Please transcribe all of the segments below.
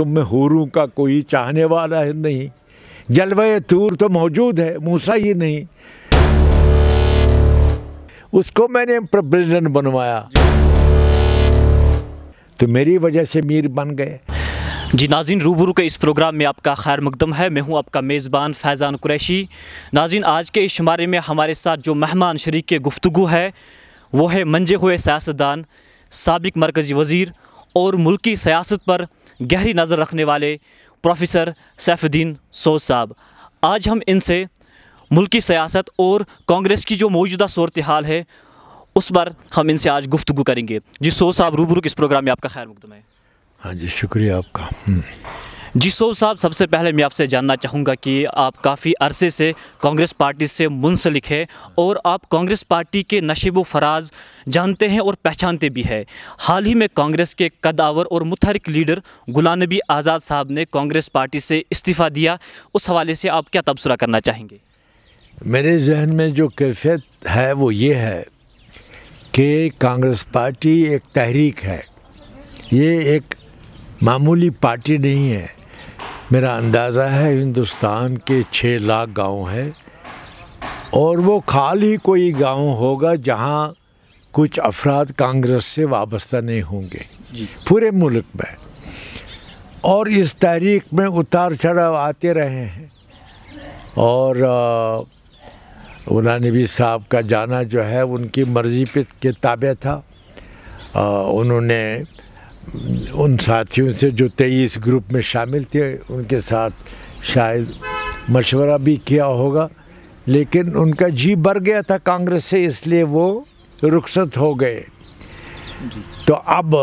तुम में हूरू का कोई चाहने वाला है नहीं जलवे तूर तो मौजूद है मूसा ही नहीं उसको मैंने प्रेसिडेंट बनवाया तो मेरी वजह से मीर बन गए जी नाजिन रूबरू के इस प्रोग्राम में आपका खैर मुकदम है मैं हूं आपका मेज़बान फैज़ान कुरैशी नाजिन आज के इस शुमारे में हमारे साथ जो मेहमान शरीक के गुफ्तु है वो है मंजे हुए सियासतदान सबक मरकज़ी वज़ी और मुल्की सियासत पर गहरी नज़र रखने वाले प्रोफेसर सैफुद्दीन सोज साहब आज हम इनसे मुल्की सियासत और कांग्रेस की जो मौजूदा सूरत हाल है उस पर हम इनसे आज गुफ्तु करेंगे जी सोज साहब रूबरू इस प्रोग्राम में आपका खैर मुकदम है हाँ जी शुक्रिया आपका हम्म। जी सोब साहब सबसे पहले मैं आपसे जानना चाहूँगा कि आप काफ़ी अरसे से कांग्रेस पार्टी से मुंसलिक है और आप कांग्रेस पार्टी के नशीब व फराज जानते हैं और पहचानते भी है हाल ही में कांग्रेस के कदावर और मुतहरक लीडर गुलाम नबी आज़ाद साहब ने कांग्रेस पार्टी से इस्तीफ़ा दिया उस हवाले से आप क्या तबसरा करना चाहेंगे मेरे जहन में जो कैफियत है वो ये है कि कांग्रेस पार्टी एक तहरीक है ये एक मामूली पार्टी नहीं है मेरा अंदाज़ा है हिंदुस्तान के छः लाख गांव हैं और वो खाली कोई गांव होगा जहां कुछ अफराद कांग्रेस से वाबस्ता नहीं होंगे पूरे मुल्क में और इस तहरीक में उतार चढ़ाव आते रहे हैं और मुला नबी साहब का जाना जो है उनकी मर्ज़ी पे के ताबे था आ, उन्होंने उन साथियों से जो तेईस ग्रुप में शामिल थे उनके साथ शायद मशवरा भी किया होगा लेकिन उनका जी भर गया था कांग्रेस से इसलिए वो रुखसत हो गए तो अब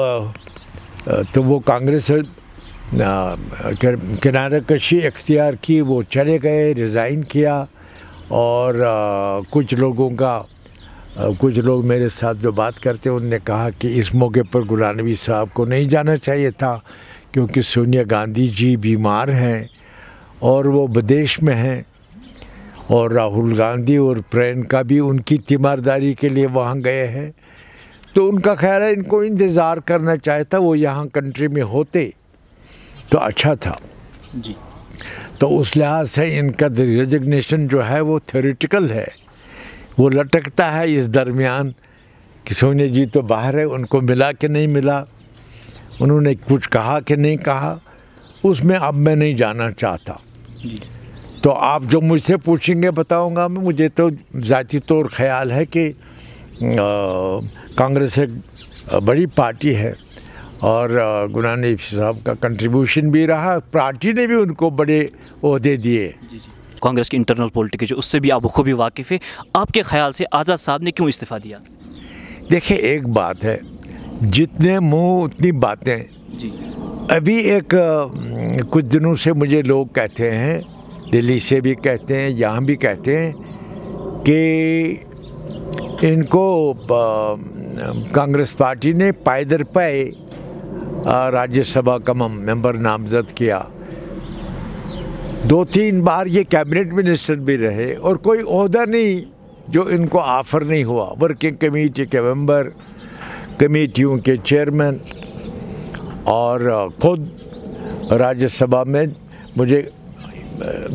तो वो कांग्रेस किनारे कशी इख्तियार की वो चले गए रिज़ाइन किया और कुछ लोगों का कुछ लोग मेरे साथ जो बात करते हैं उनने कहा कि इस मौके पर गुलाम नबी साहब को नहीं जाना चाहिए था क्योंकि सोनिया गांधी जी बीमार हैं और वो विदेश में हैं और राहुल गांधी और प्रियंका भी उनकी तीमारदारी के लिए वहाँ गए हैं तो उनका ख्याल है इनको इंतज़ार करना था वो यहाँ कंट्री में होते तो अच्छा था जी तो उस लिहाज से इनका रेजिग्नेशन जो है वो थ्योरेटिकल है वो लटकता है इस दरमियान कि सोनिया जी तो बाहर है उनको मिला कि नहीं मिला उन्होंने कुछ कहा कि नहीं कहा उसमें अब मैं नहीं जाना चाहता तो आप जो मुझसे पूछेंगे बताऊंगा मैं मुझे तो ज़ाती तौर ख्याल है कि कांग्रेस एक बड़ी पार्टी है और गुलाम साहब का कंट्रीब्यूशन भी रहा पार्टी ने भी उनको बड़े अहदे दिए कांग्रेस की इंटरनल पॉलिटिक्स उससे भी आप बखूबी वाकिफ़ है आपके ख्याल से आज़ाद साहब ने क्यों इस्तीफ़ा दिया देखिए एक बात है जितने मुँह उतनी बातें जी अभी एक कुछ दिनों से मुझे लोग कहते हैं दिल्ली से भी कहते हैं यहाँ भी कहते हैं कि इनको कांग्रेस पार्टी ने पायदर पाए राज्यसभा का मेंबर नामजद किया दो तीन बार ये कैबिनेट मिनिस्टर भी रहे और कोई अहदा नहीं जो इनको ऑफर नहीं हुआ वर्किंग कमेटी के मेंबर कमेटियों के चेयरमैन और खुद राज्यसभा में मुझे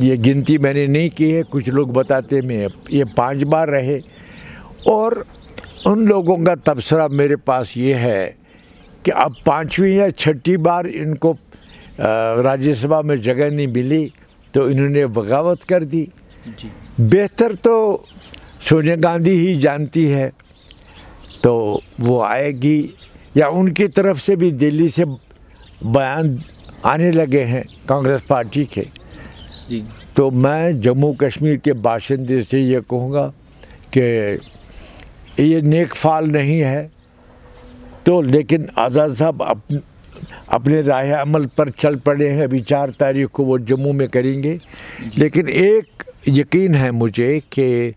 ये गिनती मैंने नहीं की है कुछ लोग बताते मैं ये पांच बार रहे और उन लोगों का तबसरा मेरे पास ये है कि अब पांचवी या छठी बार इनको राज्यसभा में जगह नहीं मिली तो इन्होंने बगावत कर दी बेहतर तो सोनिया गांधी ही जानती है तो वो आएगी या उनकी तरफ से भी दिल्ली से बयान आने लगे हैं कांग्रेस पार्टी के जी। तो मैं जम्मू कश्मीर के बाशिंदे से ये कहूँगा कि ये नेक फाल नहीं है तो लेकिन आज़ाद साहब अप अपने राय अमल पर चल पड़े हैं अभी चार तारीख को वो जम्मू में करेंगे लेकिन एक यकीन है मुझे कि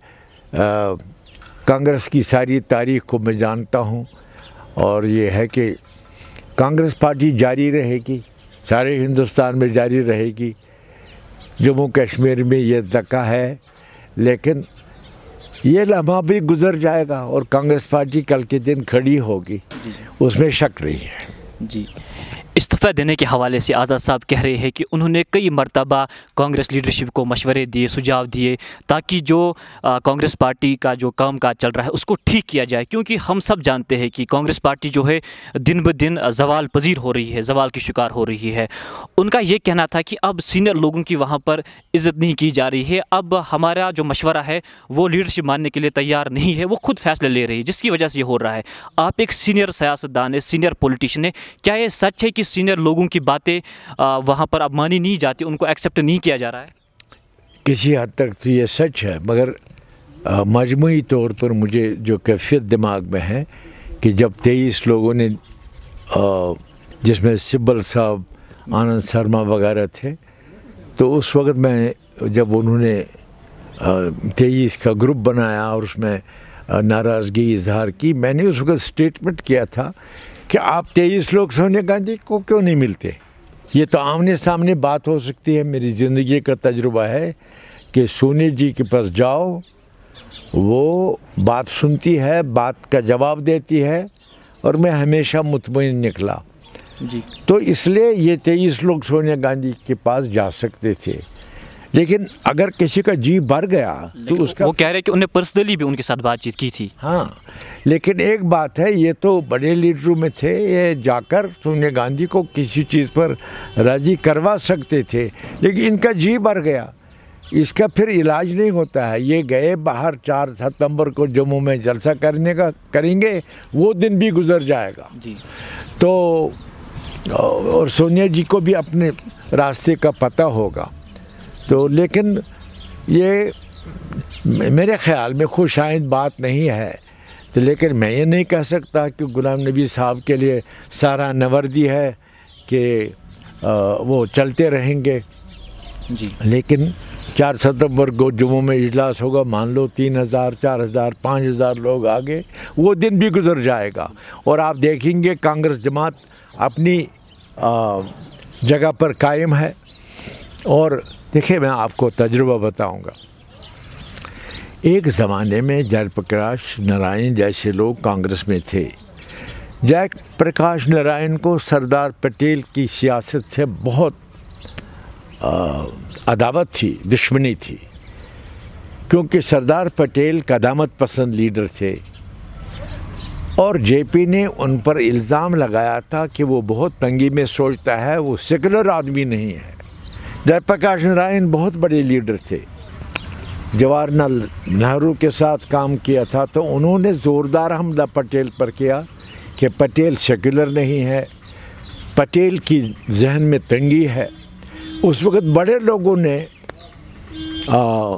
कांग्रेस की सारी तारीख को मैं जानता हूँ और ये है कि कांग्रेस पार्टी जारी रहेगी सारे हिंदुस्तान में जारी रहेगी जम्मू कश्मीर में ये धक्का है लेकिन ये लम्हा भी गुजर जाएगा और कांग्रेस पार्टी कल के दिन खड़ी होगी उसमें शक नहीं है जी इस्तीफ़ा देने के हवाले से आज़ाद साहब कह रहे हैं कि उन्होंने कई मरतबा कांग्रेस लीडरशिप को मशवरे दिए सुझाव दिए ताकि जो कांग्रेस पार्टी का जो काम काज चल रहा है उसको ठीक किया जाए क्योंकि हम सब जानते हैं कि कांग्रेस पार्टी जो है दिन ब दिन जवाल पजीर हो रही है जवाल की शिकार हो रही है उनका ये कहना था कि अब सीनियर लोगों की वहाँ पर इज़्ज़त नहीं की जा रही है अब हमारा जो मशवरा है वो लीडरशिप मानने के लिए तैयार नहीं है वो खुद फैसले ले रही है जिसकी वजह से ये हो रहा है आप एक सीनियर सियासतदान है सीनियर पोलिटिशन है क्या ये सच है कि काफ़ी सीनियर लोगों की बातें वहाँ पर अब मानी नहीं जाती उनको एक्सेप्ट नहीं किया जा रहा है किसी हद तक तो ये सच है मगर मजमू तौर पर मुझे जो कैफियत दिमाग में है कि जब तेईस लोगों ने जिसमें सिब्बल साहब आनंद शर्मा वगैरह थे तो उस वक़्त मैं जब उन्होंने तेईस का ग्रुप बनाया और उसमें नाराज़गी इजहार की मैंने उस वक़्त स्टेटमेंट किया था कि आप तेईस लोग सोनिया गांधी को क्यों नहीं मिलते ये तो आमने सामने बात हो सकती है मेरी ज़िंदगी का तजुर्बा है कि सोनी जी के पास जाओ वो बात सुनती है बात का जवाब देती है और मैं हमेशा मुतमिन निकला जी तो इसलिए ये तेईस लोग सोनिया गांधी के पास जा सकते थे लेकिन अगर किसी का जी भर गया तो उसका वो कह रहे कि उन्हें पर्सनली भी उनके साथ बातचीत की थी हाँ लेकिन एक बात है ये तो बड़े लीडरों में थे ये जाकर सोनिया गांधी को किसी चीज़ पर राजी करवा सकते थे लेकिन इनका जी भर गया इसका फिर इलाज नहीं होता है ये गए बाहर चार सितंबर को जम्मू में जलसा करने का करेंगे वो दिन भी गुजर जाएगा जी तो और सोनिया जी को भी अपने रास्ते का पता होगा तो लेकिन ये मेरे ख्याल में खुश आइंद बात नहीं है तो लेकिन मैं ये नहीं कह सकता कि गुलाम नबी साहब के लिए सारा नवर्दी है कि वो चलते रहेंगे जी लेकिन चार सितंबर को जुमों में इजलास होगा मान लो तीन हज़ार चार हज़ार पाँच हज़ार लोग आगे वो दिन भी गुजर जाएगा और आप देखेंगे कांग्रेस जमात अपनी जगह पर कायम है और देखिए मैं आपको तजुर्बा बताऊंगा एक ज़माने में जयप्रकाश नारायण जैसे लोग कांग्रेस में थे जय प्रकाश नारायण को सरदार पटेल की सियासत से बहुत आ, अदावत थी दुश्मनी थी क्योंकि सरदार पटेल कदामत पसंद लीडर थे और जेपी ने उन पर इल्ज़ाम लगाया था कि वो बहुत तंगी में सोचता है वो सेकुलर आदमी नहीं है जयप्रकाश नारायण बहुत बड़े लीडर थे जवाहरलाल नेहरू के साथ काम किया था तो उन्होंने ज़ोरदार हमला पटेल पर किया कि पटेल सेकुलर नहीं है पटेल की जहन में तंगी है उस वक़्त बड़े लोगों ने आ,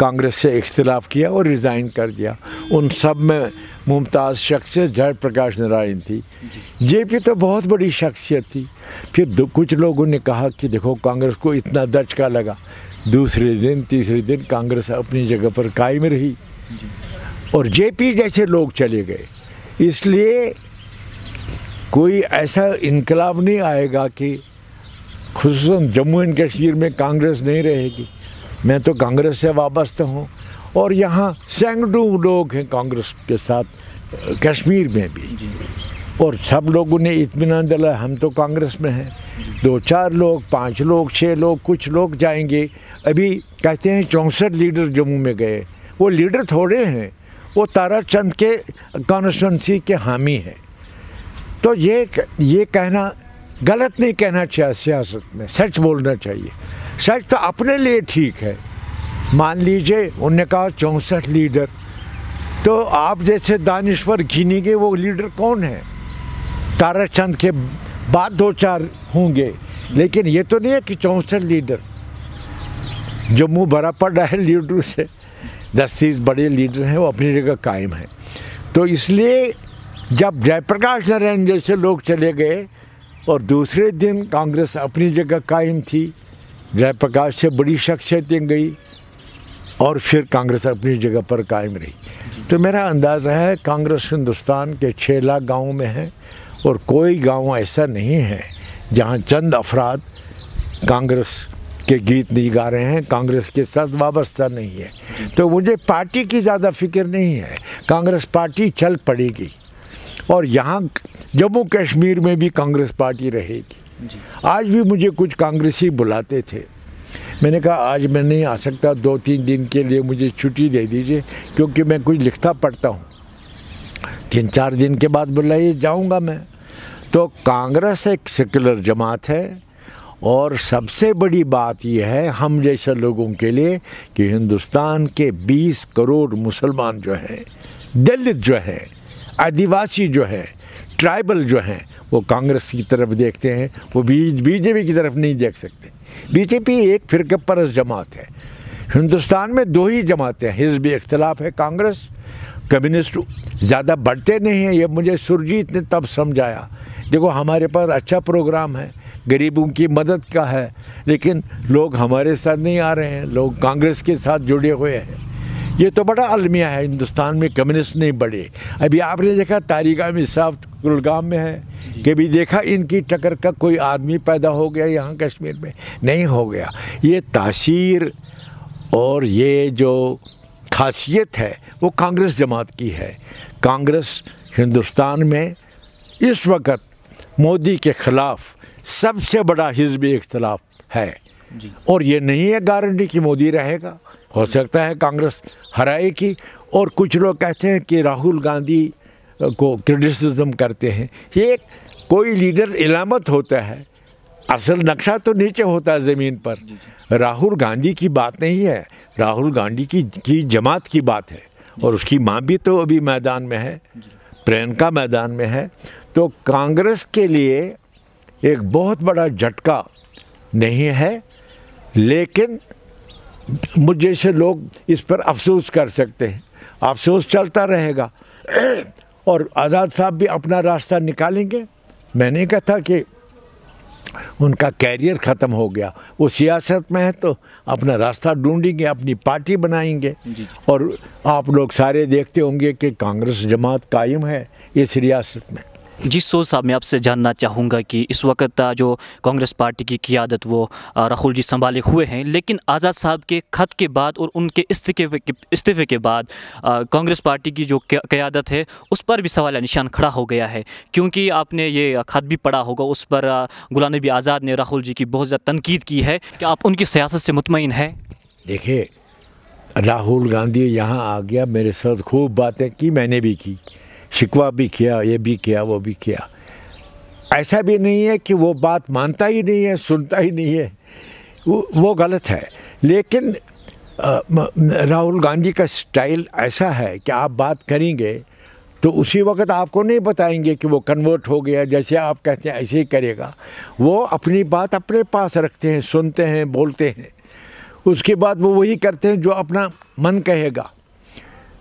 कांग्रेस से इख्तलाफ किया और रिज़ाइन कर दिया उन सब में मुमताज़ शख्सियत जय प्रकाश नारायण थी जे पी तो बहुत बड़ी शख्सियत थी फिर कुछ लोगों ने कहा कि देखो कांग्रेस को इतना दचका लगा दूसरे दिन तीसरे दिन कांग्रेस अपनी जगह पर कायम रही और जे पी जैसे लोग चले गए इसलिए कोई ऐसा इनकलाब नहीं आएगा कि खसूस जम्मू एंड कश्मीर में कांग्रेस नहीं रहेगी मैं तो कांग्रेस से वाबस्त हूँ और यहाँ सैकड़ों लोग हैं कांग्रेस के साथ कश्मीर में भी और सब लोगों ने इतमान दिला हम तो कांग्रेस में हैं दो चार लोग पाँच लोग छः लोग कुछ लोग जाएंगे अभी कहते हैं चौंसठ लीडर जम्मू में गए वो लीडर थोड़े हैं वो तारा चंद के कॉन्स्टेंसी के हामी हैं तो ये ये कहना गलत नहीं कहना चाहिए सियासत में सच बोलना चाहिए सच तो अपने लिए ठीक है मान लीजिए उनने कहा चौंसठ लीडर तो आप जैसे दानिश्वर घिनी वो लीडर कौन है चंद के बाद दो चार होंगे लेकिन ये तो नहीं है कि चौंसठ लीडर जो मुंह भरा पड़ रहा है लीडरों से दस तीस बड़े लीडर हैं वो अपनी जगह कायम है तो इसलिए जब जयप्रकाश नारायण जैसे लोग चले गए और दूसरे दिन कांग्रेस अपनी जगह कायम थी जयप्रकाश से बड़ी शख्सियतें गई और फिर कांग्रेस अपनी जगह पर कायम रही तो मेरा अंदाज़ा है कांग्रेस हिंदुस्तान के छः लाख गाँव में है और कोई गांव ऐसा नहीं है जहां चंद अफराद कांग्रेस के गीत नहीं गा रहे हैं कांग्रेस के साथ वाबस्ता नहीं है तो मुझे पार्टी की ज़्यादा फिक्र नहीं है कांग्रेस पार्टी चल पड़ेगी और यहाँ जम्मू कश्मीर में भी कांग्रेस पार्टी रहेगी आज भी मुझे कुछ कांग्रेसी बुलाते थे मैंने कहा आज मैं नहीं आ सकता दो तीन दिन के लिए मुझे छुट्टी दे दीजिए क्योंकि मैं कुछ लिखता पढ़ता हूँ तीन चार दिन के बाद बुलाइए जाऊँगा मैं तो कांग्रेस एक सेकुलर जमात है और सबसे बड़ी बात यह है हम जैसे लोगों के लिए कि हिंदुस्तान के 20 करोड़ मुसलमान जो हैं दलित जो हैं आदिवासी जो है ट्राइबल जो हैं वो कांग्रेस की तरफ देखते हैं वो बीजेपी की तरफ नहीं देख सकते बीजेपी एक फिरके परस जमात है हिंदुस्तान में दो ही जमातें हैं हिजब इख्तलाफ है कांग्रेस कम्युनिस्ट ज़्यादा बढ़ते नहीं हैं ये मुझे सुरजीत ने तब समझाया देखो हमारे पास अच्छा प्रोग्राम है गरीबों की मदद का है लेकिन लोग हमारे साथ नहीं आ रहे हैं लोग कांग्रेस के साथ जुड़े हुए हैं ये तो बड़ा अलमिया है हिंदुस्तान में कम्युनिस्ट नहीं बढ़े अभी आपने देखा तारिका मिसाफ गुलगाम में है कि भी देखा इनकी टक्कर का कोई आदमी पैदा हो गया यहाँ कश्मीर में नहीं हो गया ये तासीर और ये जो खासियत है वो कांग्रेस जमात की है कांग्रेस हिंदुस्तान में इस वक्त मोदी के ख़िलाफ़ सबसे बड़ा हिजब इख्तलाफ है और ये नहीं है गारंटी कि मोदी रहेगा हो सकता है कांग्रेस हराएगी और कुछ लोग कहते हैं कि राहुल गांधी को क्रिटिसिज्म करते हैं ये एक कोई लीडर इलामत होता है असल नक्शा तो नीचे होता है ज़मीन पर राहुल गांधी की बात नहीं है राहुल गांधी की की जमात की बात है और उसकी माँ भी तो अभी मैदान में है प्रियंका मैदान में है तो कांग्रेस के लिए एक बहुत बड़ा झटका नहीं है लेकिन मुझे से लोग इस पर अफसोस कर सकते हैं अफसोस चलता रहेगा और आज़ाद साहब भी अपना रास्ता निकालेंगे मैंने कहा था कि उनका कैरियर ख़त्म हो गया वो सियासत में है तो अपना रास्ता ढूंढेंगे अपनी पार्टी बनाएंगे और आप लोग सारे देखते होंगे कि कांग्रेस जमात कायम है इस रियासत में जी सोच साहब मैं आपसे जानना चाहूँगा कि इस वक्त जो कांग्रेस पार्टी की क्यादत वो राहुल जी संभाले हुए हैं लेकिन आज़ाद साहब के ख़त के बाद और उनके इस्तीफे के इस्तीफे के बाद कांग्रेस पार्टी की जो क्यादत है उस पर भी सवाल निशान खड़ा हो गया है क्योंकि आपने ये ख़त भी पढ़ा होगा उस पर गुलाम नबी आज़ाद ने राहुल जी की बहुत ज़्यादा तनकीद की है कि आप उनकी सियासत से मुतमिन हैं देखिए राहुल गांधी यहाँ आ गया मेरे साथ खूब बातें की मैंने भी की शिकवा भी किया ये भी किया वो भी किया ऐसा भी नहीं है कि वो बात मानता ही नहीं है सुनता ही नहीं है वो, वो गलत है लेकिन राहुल गांधी का स्टाइल ऐसा है कि आप बात करेंगे तो उसी वक्त आपको नहीं बताएंगे कि वो कन्वर्ट हो गया जैसे आप कहते हैं ऐसे ही करेगा वो अपनी बात अपने पास रखते हैं सुनते हैं बोलते हैं उसके बाद वो वही करते हैं जो अपना मन कहेगा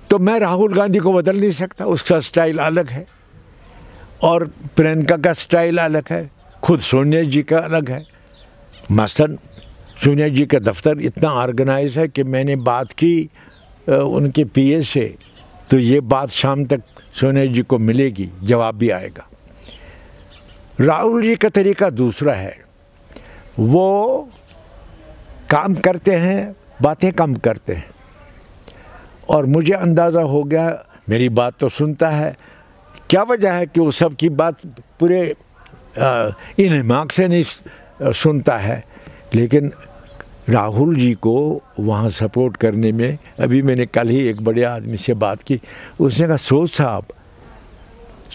तो मैं राहुल गांधी को बदल नहीं सकता उसका स्टाइल अलग है और प्रियंका का स्टाइल अलग है खुद सोनिया जी का अलग है मास्टर सोनिया जी का दफ्तर इतना ऑर्गेनाइज है कि मैंने बात की उनके पीए से तो ये बात शाम तक सोनिया जी को मिलेगी जवाब भी आएगा राहुल जी का तरीका दूसरा है वो काम करते हैं बातें कम करते हैं और मुझे अंदाज़ा हो गया मेरी बात तो सुनता है क्या वजह है कि वो सब की बात पूरे इन दिमाग से नहीं सुनता है लेकिन राहुल जी को वहाँ सपोर्ट करने में अभी मैंने कल ही एक बड़े आदमी से बात की उसने कहा सोच साहब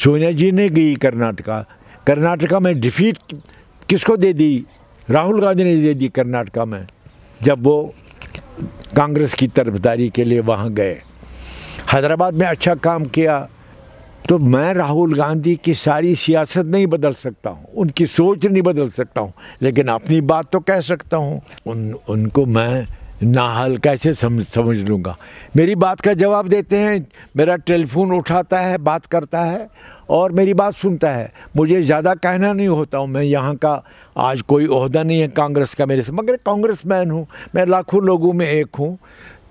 सोनिया जी ने गई कर्नाटका कर्नाटका में डिफीट किसको दे दी राहुल गांधी ने दे दी कर्नाटका में जब वो कांग्रेस की तरफदारी के लिए वहाँ गए हैदराबाद में अच्छा काम किया तो मैं राहुल गांधी की सारी सियासत नहीं बदल सकता हूँ उनकी सोच नहीं बदल सकता हूँ लेकिन अपनी बात तो कह सकता हूँ उन उनको मैं नाहल कैसे समझ समझ लूँगा मेरी बात का जवाब देते हैं मेरा टेलीफोन उठाता है बात करता है और मेरी बात सुनता है मुझे ज़्यादा कहना नहीं होता हूँ मैं यहाँ का आज कोई अहदा नहीं है कांग्रेस का मेरे से मगर कांग्रेस मैन हूँ मैं लाखों लोगों में एक हूँ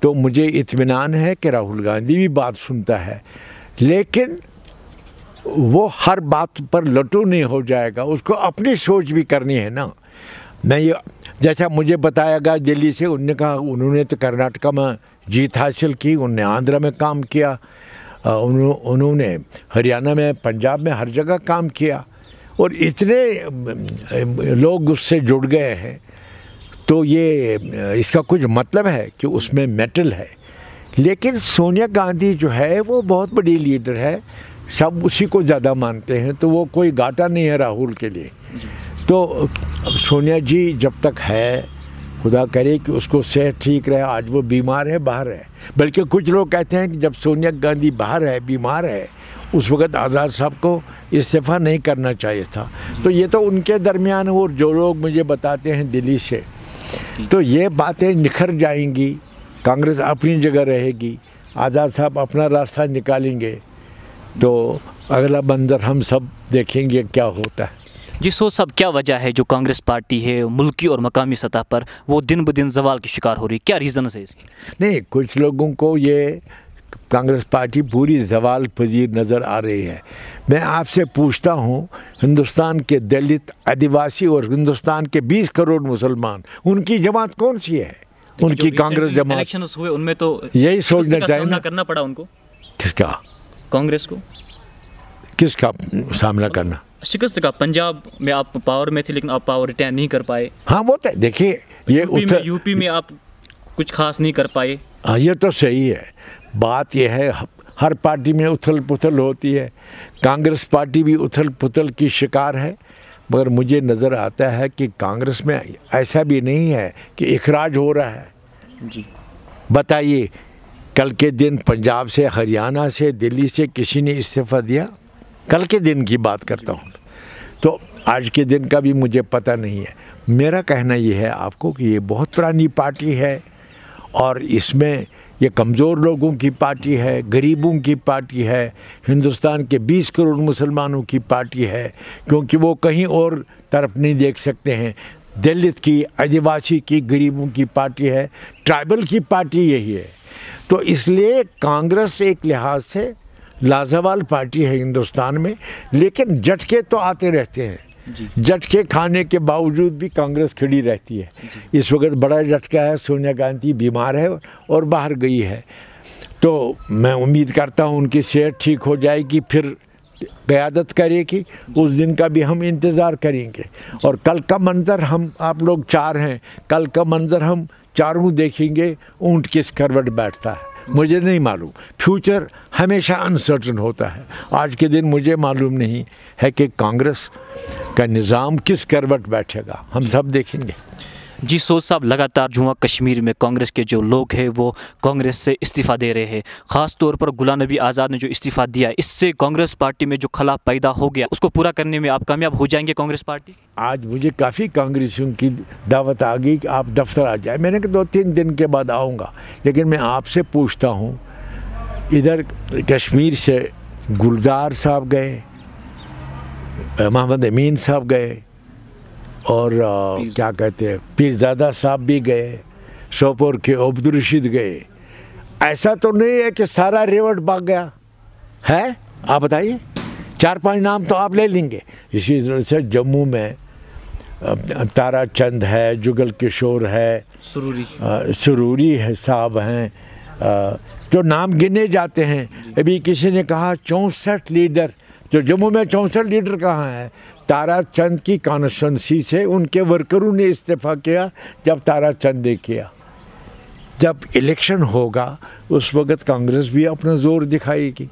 तो मुझे इतमान है कि राहुल गांधी भी बात सुनता है लेकिन वो हर बात पर लटू नहीं हो जाएगा उसको अपनी सोच भी करनी है ना मैं ये जैसा मुझे बताया गया दिल्ली से उनने कहा उन्होंने तो कर्नाटका में जीत हासिल की उनने आंध्रा में काम किया उन्होंने हरियाणा में पंजाब में हर जगह काम किया और इतने लोग उससे जुड़ गए हैं तो ये इसका कुछ मतलब है कि उसमें मेटल है लेकिन सोनिया गांधी जो है वो बहुत बड़ी लीडर है सब उसी को ज़्यादा मानते हैं तो वो कोई घाटा नहीं है राहुल के लिए तो सोनिया जी जब तक है खुदा करे कि उसको सेहत ठीक रहे आज वो बीमार है बाहर है बल्कि कुछ लोग कहते हैं कि जब सोनिया गांधी बाहर है बीमार है उस वक़्त आज़ाद साहब को इस्तीफ़ा नहीं करना चाहिए था तो ये तो उनके दरमियान हो और जो लोग मुझे बताते हैं दिल्ली से तो ये बातें निखर जाएंगी कांग्रेस अपनी जगह रहेगी आज़ाद साहब अपना रास्ता निकालेंगे तो अगला बंदर हम सब देखेंगे क्या होता है जी सो सब क्या वजह है जो कांग्रेस पार्टी है मुल्की और मकामी सतह पर वो दिन ब दिन जवाल की शिकार हो रही है क्या रीज़न है इसकी नहीं कुछ लोगों को ये कांग्रेस पार्टी पूरी जवाल पजीर नज़र आ रही है मैं आपसे पूछता हूँ हिंदुस्तान के दलित आदिवासी और हिंदुस्तान के 20 करोड़ मुसलमान उनकी जमात कौन सी है उनकी कांग्रेस जमात इलेक्शन हुए उनमें तो यही सोचना चाहिए ना करना पड़ा उनको किसका कांग्रेस को किसका सामना करना शिकस्त का पंजाब में आप पावर में थे लेकिन आप पावर रिटेन नहीं कर पाए हाँ वो तो देखिए ये यूपी में, यूपी में आप कुछ खास नहीं कर पाए हाँ ये तो सही है बात यह है हर पार्टी में उथल पुथल होती है कांग्रेस पार्टी भी उथल पुथल की शिकार है मगर मुझे नज़र आता है कि कांग्रेस में ऐसा भी नहीं है कि इखराज हो रहा है जी बताइए कल के दिन पंजाब से हरियाणा से दिल्ली से किसी ने इस्तीफ़ा दिया कल के दिन की बात करता हूँ तो आज के दिन का भी मुझे पता नहीं है मेरा कहना यह है आपको कि ये बहुत पुरानी पार्टी है और इसमें ये कमज़ोर लोगों की पार्टी है गरीबों की पार्टी है हिंदुस्तान के 20 करोड़ मुसलमानों की पार्टी है क्योंकि वो कहीं और तरफ नहीं देख सकते हैं दलित की आदिवासी की गरीबों की पार्टी है ट्राइबल की पार्टी यही है तो इसलिए कांग्रेस एक लिहाज से लाजवाल पार्टी है हिंदुस्तान में लेकिन झटके तो आते रहते हैं झटके खाने के बावजूद भी कांग्रेस खड़ी रहती है इस वक्त बड़ा झटका है सोनिया गांधी बीमार है और बाहर गई है तो मैं उम्मीद करता हूँ उनकी सेहत ठीक हो जाएगी फिर क़्यादत करेगी उस दिन का भी हम इंतज़ार करेंगे और कल का मंज़र हम आप लोग चार हैं कल का मंज़र हम चारों देखेंगे ऊँट किस करवट बैठता है मुझे नहीं मालूम फ्यूचर हमेशा अनसर्टन होता है आज के दिन मुझे मालूम नहीं है कि कांग्रेस का निज़ाम किस करवट बैठेगा हम सब देखेंगे जी सोच साहब लगातार जुआ कश्मीर में कांग्रेस के जो लोग हैं वो कांग्रेस से इस्तीफ़ा दे रहे हैं ख़ास तौर पर गुलाम नबी आज़ाद ने जो इस्तीफ़ा दिया इससे कांग्रेस पार्टी में जो खला पैदा हो गया उसको पूरा करने में आप कामयाब हो जाएंगे कांग्रेस पार्टी आज मुझे काफ़ी कांग्रेसियों की दावत आ गई कि आप दफ्तर आ जाए मैंने कहा दो तीन दिन के बाद आऊँगा लेकिन मैं आपसे पूछता हूँ इधर कश्मीर से गुलजार साहब गए मोहम्मद अमीन साहब गए और आ, क्या कहते हैं पीरजादा साहब भी गए सोपोर के अब्दुलरशीद गए ऐसा तो नहीं है कि सारा रेवट भाग गया है आप बताइए चार पांच नाम तो आप ले लेंगे इसी तरह से जम्मू में तारा चंद है जुगल किशोर है सुरूरी सुरूरी है साहब हैं जो नाम गिने जाते हैं अभी किसी ने कहा चौंसठ लीडर जो तो जम्मू में चौंसठ लीडर कहाँ हैं तारा चंद की कॉन्स्टेंसी से उनके वर्करों ने इस्तीफा किया जब तारा चंद ने किया जब इलेक्शन होगा उस वक़्त कांग्रेस भी अपना जोर दिखाएगी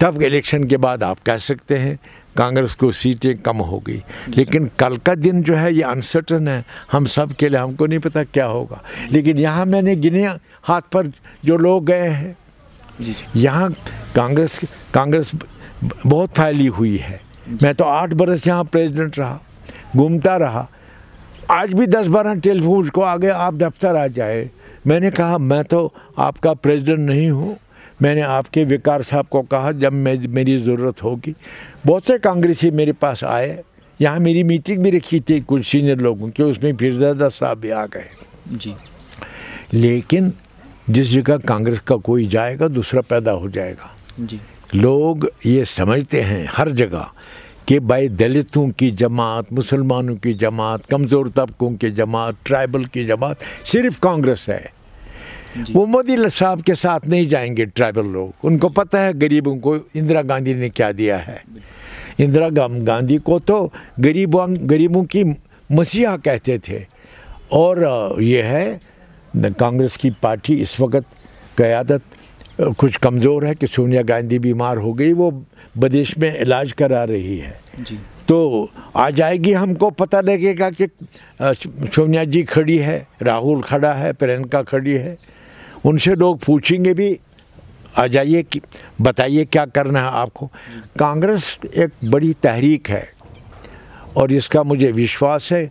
तब इलेक्शन के बाद आप कह सकते हैं कांग्रेस को सीटें कम हो गई लेकिन कल का दिन जो है ये अनसर्टन है हम सब के लिए हमको नहीं पता क्या होगा लेकिन यहाँ मैंने गिने हाथ पर जो लोग गए हैं यहाँ कांग्रेस कांग्रेस बहुत फैली हुई है मैं तो आठ बरस यहाँ प्रेसिडेंट रहा घूमता रहा आज भी दस बारह टेलीफोन को आगे आप दफ्तर आ जाए मैंने कहा मैं तो आपका प्रेसिडेंट नहीं हूँ मैंने आपके विकार साहब को कहा जब मैं मेरी ज़रूरत होगी बहुत से कांग्रेसी मेरे पास आए यहाँ मेरी मीटिंग भी रखी थी कुछ सीनियर लोगों की उसमें फिरजादा साहब भी आ गए जी लेकिन जिस जगह कांग्रेस का कोई जाएगा दूसरा पैदा हो जाएगा जी लोग ये समझते हैं हर जगह कि भाई दलितों की जमात मुसलमानों की जमात कमज़ोर तबकों की जमात ट्राइबल की जमात सिर्फ कांग्रेस है वो मोदी साहब के साथ नहीं जाएंगे ट्राइबल लोग उनको पता है गरीबों को इंदिरा गांधी ने क्या दिया है इंदिरा गांधी को तो गरीबों गरीबों की मसीहा कहते थे और ये है कांग्रेस की पार्टी इस वक्त क़्यादत कुछ कमज़ोर है कि सोनिया गांधी बीमार हो गई वो विदेश में इलाज करा रही है जी तो आ जाएगी हमको पता लगेगा कि सोनिया जी खड़ी है राहुल खड़ा है प्रियंका खड़ी है उनसे लोग पूछेंगे भी आ जाइए कि बताइए क्या करना है आपको कांग्रेस एक बड़ी तहरीक है और इसका मुझे विश्वास है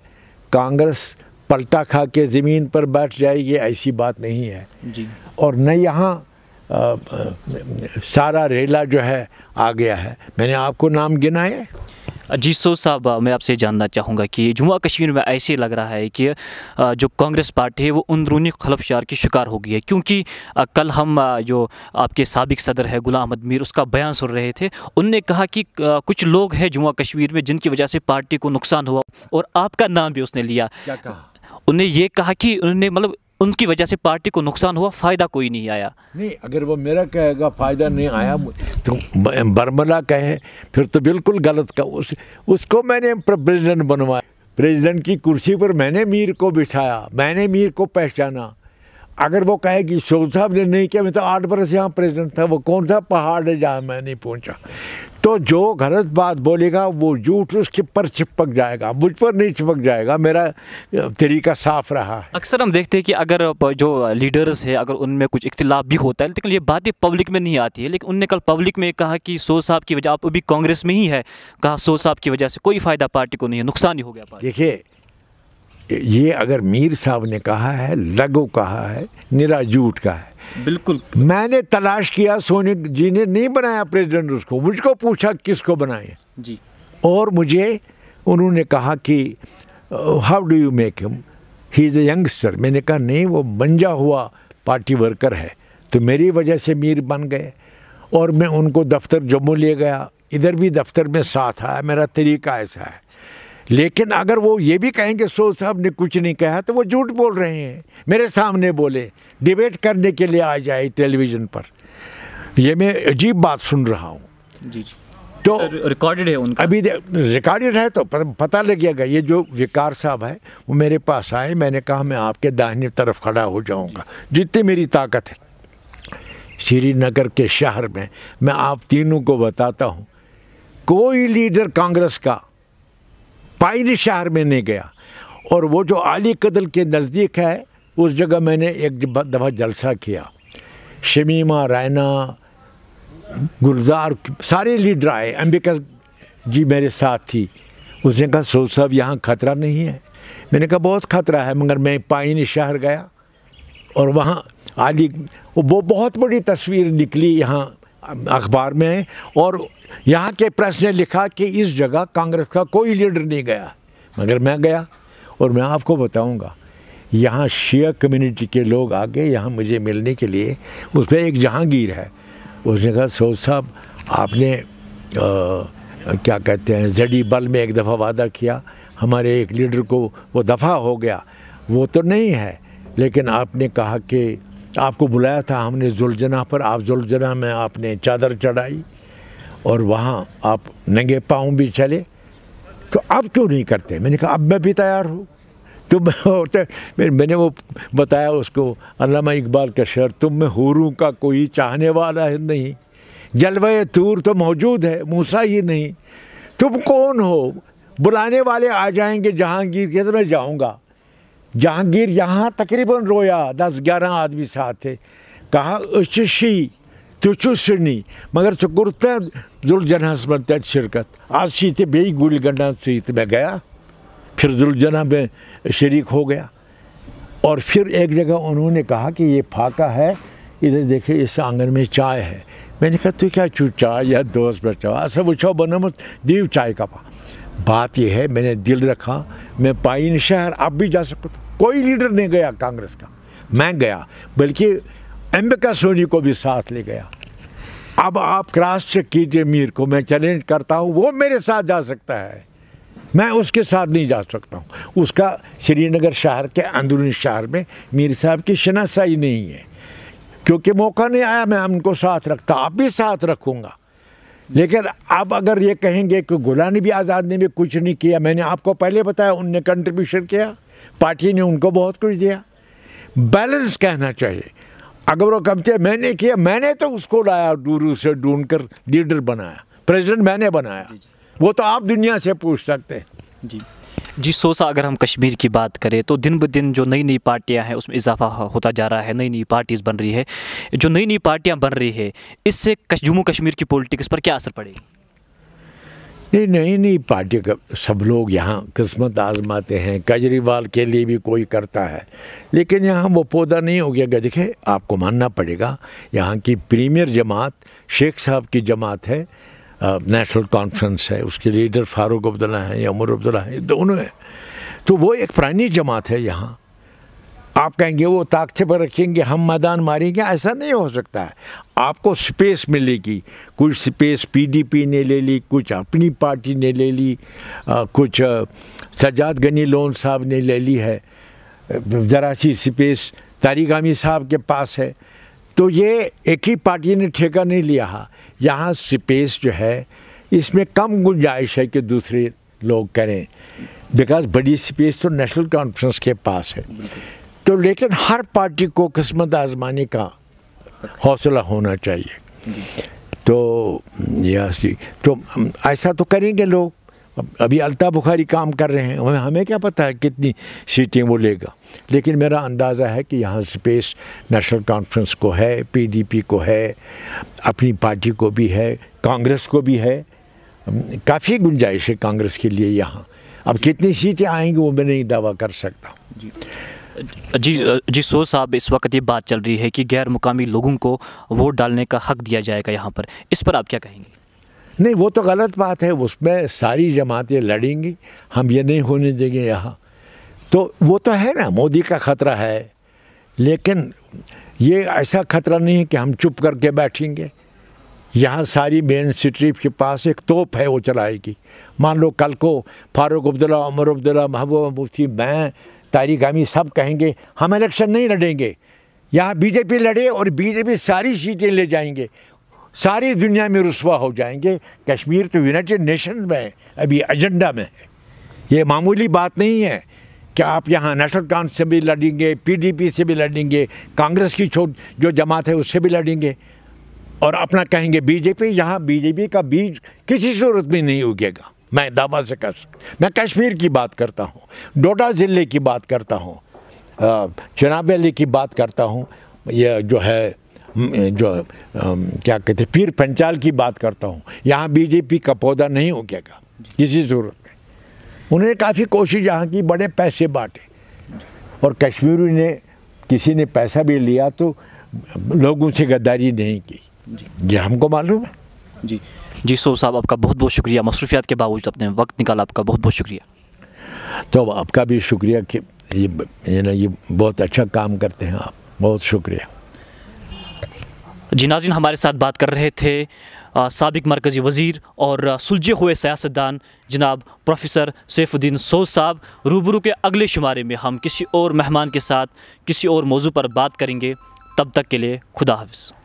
कांग्रेस पलटा खा के ज़मीन पर बैठ जाएगी ऐसी बात नहीं है जी। और न यहाँ आ, सारा रेला जो है आ गया है मैंने आपको नाम गिना है जी सो साहब मैं आपसे जानना चाहूँगा कि जम्मू कश्मीर में ऐसे लग रहा है कि जो कांग्रेस पार्टी है वो अंदरूनी खलफशार की शिकार हो गई है क्योंकि कल हम जो आपके सबक सदर है गुलाम अहमद मीर उसका बयान सुन रहे थे उनने कहा कि कुछ लोग हैं जम्मू कश्मीर में जिनकी वजह से पार्टी को नुकसान हुआ और आपका नाम भी उसने लिया उन्हें ये कहा कि उन्होंने मतलब उनकी वजह से पार्टी को नुकसान हुआ फ़ायदा कोई नहीं आया नहीं अगर वो मेरा कहेगा फ़ायदा नहीं आया तो बर्मला कहे फिर तो बिल्कुल गलत का उस, उसको मैंने प्रेसिडेंट बनवाया प्रेसिडेंट की कुर्सी पर मैंने मीर को बिठाया मैंने मीर को पहचाना अगर वो कहे कि शोध साहब ने नहीं किया मैं तो आठ बरस यहाँ प्रेसिडेंट था वो कौन सा पहाड़ है जहाँ मैं नहीं पहुँचा तो जो गलत बात बोलेगा वो झूठ उसके पर चिपक जाएगा मुझ पर नहीं चिपक जाएगा मेरा तरीका साफ रहा अक्सर हम देखते हैं कि अगर जो लीडर्स है अगर उनमें कुछ इख्तलाफ भी होता है लेकिन ये बातें पब्लिक में नहीं आती है लेकिन उनने कल पब्लिक में कहा कि सो साहब की वजह आप अभी कांग्रेस में ही है कहा सो साहब की वजह से कोई फ़ायदा पार्टी को नहीं है नुकसान ही हो गया देखिए ये अगर मीर साहब ने कहा है लगो कहा है निरा झूठ का है बिल्कुल मैंने तलाश किया सोनी जी ने नहीं बनाया प्रेसिडेंट उसको मुझको पूछा किसको बनाए जी और मुझे उन्होंने कहा कि how do you make him he is a youngster मैंने कहा नहीं वो बंजा हुआ पार्टी वर्कर है तो मेरी वजह से मीर बन गए और मैं उनको दफ्तर जम्मू ले गया इधर भी दफ्तर में साथ आया मेरा तरीका ऐसा है लेकिन अगर वो ये भी कहेंगे सो साहब ने कुछ नहीं कहा तो वो झूठ बोल रहे हैं मेरे सामने बोले डिबेट करने के लिए आ जाए टेलीविज़न पर ये मैं अजीब बात सुन रहा हूँ जी जी तो रिकॉर्डेड है उनका अभी रिकॉर्डेड है तो पता लग गया ये जो विकार साहब है वो मेरे पास आए मैंने कहा मैं आपके दाहिने तरफ खड़ा हो जाऊंगा जितनी मेरी ताकत है श्रीनगर के शहर में मैं आप तीनों को बताता हूँ कोई लीडर कांग्रेस का पाइन शहर में नहीं गया और वो जो अली कदल के नज़दीक है उस जगह मैंने एक दफ़ा जलसा किया शमीमा रैना गुलजार सारे लीडर आए अम्बिका जी मेरे साथ थी उसने कहा सो साहब यहाँ खतरा नहीं है मैंने कहा बहुत खतरा है मगर मैं पाइन शहर गया और वहाँ आली वो बहुत बड़ी तस्वीर निकली यहाँ अखबार में और यहाँ के प्रेस ने लिखा कि इस जगह कांग्रेस का कोई लीडर नहीं गया मगर मैं गया और मैं आपको बताऊँगा यहाँ शिया कम्युनिटी के लोग आ गए यहाँ मुझे मिलने के लिए उस पर एक जहांगीर है उसने कहा सोच साहब आपने आ, क्या कहते हैं जडी बल में एक दफ़ा वादा किया हमारे एक लीडर को वो दफ़ा हो गया वो तो नहीं है लेकिन आपने कहा कि आपको बुलाया था हमने जुलझना पर आप जुलझना में आपने चादर चढ़ाई और वहाँ आप नंगे पाँव भी चले तो अब क्यों नहीं करते मैंने कहा अब मैं भी तैयार हूँ तो मैं मैंने वो बताया उसको अलामा इकबाल का शहर तुम में हूरू का कोई चाहने वाला है नहीं जलवे तूर तो मौजूद है मूसा ही नहीं तुम कौन हो बुलाने वाले आ जाएंगे जहांगीर के तो मैं जाऊँगा जहांगीर यहाँ तकरीबन रोया दस ग्यारह आदमी साथ थे कहा शी तुचु सुनी मगर चुकुरत दुलजन मन तक शिरकत आज शीते बेई गुली गंडा सीत में गया फिर दुलजना में शरीक हो गया और फिर एक जगह उन्होंने कहा कि ये फाका है इधर देखे इस आंगन में चाय है मैंने कहा तू क्या चू चाय या दोस्त वो असं पूछो बनमत दीव चाय का पा बात यह है मैंने दिल रखा मैं पाइन शहर आप भी जा सकता कोई लीडर नहीं गया कांग्रेस का मैं गया बल्कि एम्बिका सोनी को भी साथ ले गया अब आप क्रॉस चेक कीजिए मीर को मैं चैलेंज करता हूँ वो मेरे साथ जा सकता है मैं उसके साथ नहीं जा सकता हूँ उसका श्रीनगर शहर के अंदरूनी शहर में मीर साहब की शनासाई नहीं है क्योंकि मौका नहीं आया मैं उनको साथ रखता आप भी साथ रखूँगा लेकिन अब अगर ये कहेंगे कि गुलाम नबी आज़ाद ने भी कुछ नहीं किया मैंने आपको पहले बताया उनने कंट्रीब्यूशन किया पार्टी ने उनको बहुत कुछ दिया बैलेंस कहना चाहिए अगर वो कहते मैंने किया मैंने तो उसको लाया दूर से ढूंढ कर लीडर बनाया प्रेसिडेंट मैंने बनाया वो तो आप दुनिया से पूछ सकते हैं जी जी सोसा अगर हम कश्मीर की बात करें तो दिन ब दिन जो नई नई पार्टियां हैं उसमें इजाफा होता जा रहा है नई नई पार्टीज़ बन रही है जो नई नई पार्टियां बन रही है इससे जम्मू कश्मीर की पॉलिटिक्स पर क्या असर पड़ेगी नहीं नई नई पार्टी का सब लोग यहाँ किस्मत आजमाते हैं कजरीवाल के लिए भी कोई करता है लेकिन यहाँ वो पौधा नहीं हो गया गजखे आपको मानना पड़ेगा यहाँ की प्रीमियर जमात शेख साहब की जमात है नेशनल कॉन्फ्रेंस है उसके लीडर फारूक अब्दुल्ला हैं या उमर अब्दुल्ला हैं दोनों हैं तो वो एक पुरानी जमात है यहाँ आप कहेंगे वो ताकते पर रखेंगे हम मैदान मारेंगे ऐसा नहीं हो सकता है आपको स्पेस मिलेगी कुछ स्पेस पीडीपी ने ले ली कुछ अपनी पार्टी ने ले ली आ, कुछ सजाद गनी लोन साहब ने ले ली है ज़रा सी स्पेस तारीगामी साहब के पास है तो ये एक ही पार्टी ने ठेका नहीं लिया है यहाँ स्पेस जो है इसमें कम गुंजाइश है कि दूसरे लोग करें बिकॉज बड़ी स्पेस तो नेशनल कॉन्फ्रेंस के पास है तो लेकिन हर पार्टी को किस्मत आजमाने का हौसला होना चाहिए तो यह तो ऐसा तो करेंगे लोग अभी अलता बुखारी काम कर रहे हैं हमें हमें क्या पता है कितनी सीटें वो लेगा लेकिन मेरा अंदाज़ा है कि यहाँ स्पेस नेशनल कॉन्फ्रेंस को है पीडीपी को है अपनी पार्टी को भी है कांग्रेस को भी है काफ़ी गुंजाइश है कांग्रेस के लिए यहाँ अब कितनी सीटें आएंगी वो मैं नहीं दावा कर सकता जी जी जी सो साहब इस वक्त ये बात चल रही है कि गैर मुकामी लोगों को वोट डालने का हक दिया जाएगा यहाँ पर इस पर आप क्या कहेंगे नहीं वो तो गलत बात है उसमें सारी जमातें लड़ेंगी हम ये नहीं होने देंगे यहाँ तो वो तो है ना मोदी का खतरा है लेकिन ये ऐसा खतरा नहीं है कि हम चुप करके बैठेंगे यहाँ सारी मेन सिटी के पास एक तोप है वो चलाएगी मान लो कल को फारूक अब्दुल्ला उमर अब्दुल्ला महबूबा मुफ्ती मैं तारिक हमी सब कहेंगे हम इलेक्शन नहीं लड़ेंगे यहाँ बीजेपी लड़े और बीजेपी सारी सीटें ले जाएंगे सारी दुनिया में रसवा हो जाएंगे कश्मीर तो यूनाइटेड नेशन में अभी एजेंडा में है ये मामूली बात नहीं है कि आप यहाँ नेशनल कॉन्फ्रेंस से भी लड़ेंगे पीडीपी से भी लड़ेंगे कांग्रेस की छोट जो जमात है उससे भी लड़ेंगे और अपना कहेंगे बीजेपी यहाँ बीजेपी का बीज किसी सूरत में नहीं उगेगा मैं दावा से कर मैं कश्मीर की बात करता हूँ डोडा ज़िले की बात करता हूँ चनाब अली की बात करता हूँ यह जो है जो क्या कहते पीर पंचाल की बात करता हूँ यहाँ बीजेपी का पौधा नहीं हो गया किसी सूरत में उन्होंने काफ़ी कोशिश यहाँ की बड़े पैसे बांटे और कश्मीरी ने किसी ने पैसा भी लिया तो लोगों से गद्दारी नहीं की ये हमको मालूम है जी जी सो साहब आपका बहुत बहुत शुक्रिया मसरूफियात के बावजूद आपने वक्त निकाला आपका बहुत बहुत शुक्रिया तो आपका भी शुक्रिया कि ये ये ना ये बहुत अच्छा काम करते हैं आप बहुत शुक्रिया जी नाजिन हमारे साथ बात कर रहे थे सबक मरकज़ी वज़ीर और सुलझे हुए सियासतदान जनाब प्रोफेसर सैफुद्दीन सोज साहब रूबरू के अगले शुमारे में हम किसी और मेहमान के साथ किसी और मौजू पर बात करेंगे तब तक के लिए खुदा हाफ